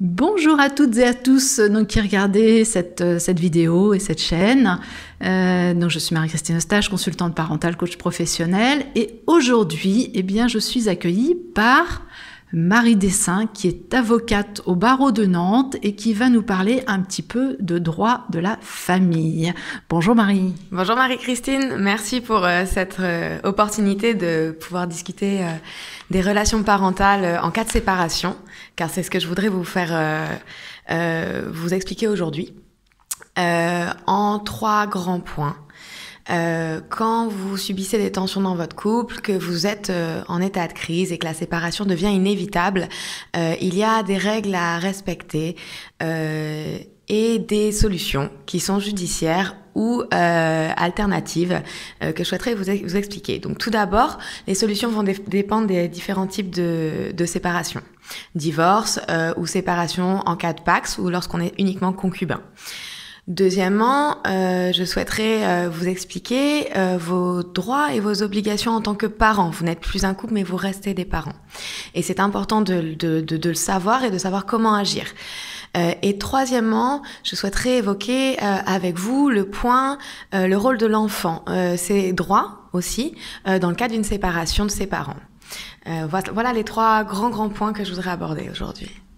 Bonjour à toutes et à tous euh, donc, qui regardez cette, euh, cette vidéo et cette chaîne. Euh, donc, je suis Marie-Christine Eustache, consultante parentale, coach professionnelle. Et aujourd'hui, eh bien, je suis accueillie par Marie Dessin, qui est avocate au barreau de Nantes et qui va nous parler un petit peu de droit de la famille. Bonjour Marie. Bonjour Marie-Christine, merci pour euh, cette euh, opportunité de pouvoir discuter euh, des relations parentales en cas de séparation, car c'est ce que je voudrais vous faire vous expliquer aujourd'hui en trois grands points. Euh, quand vous subissez des tensions dans votre couple, que vous êtes euh, en état de crise et que la séparation devient inévitable, euh, il y a des règles à respecter et des solutions qui sont judiciaires ou alternatives que je souhaiterais vous, expliquer. Donc tout d'abord, les solutions vont dépendre des différents types de, de séparation. Divorce ou séparation en cas de pax ou lorsqu'on est uniquement concubin. Deuxièmement, euh, je souhaiterais euh, vous expliquer euh, vos droits et vos obligations en tant que parents. Vous n'êtes plus un couple, mais vous restez des parents. Et c'est important de, de, de, de, le savoir et de savoir comment agir. Euh, et troisièmement, je souhaiterais évoquer avec vous le point, le rôle de l'enfant, ses droits aussi, dans le cas d'une séparation de ses parents. voilà les trois grands grands points que je voudrais aborder aujourd'hui.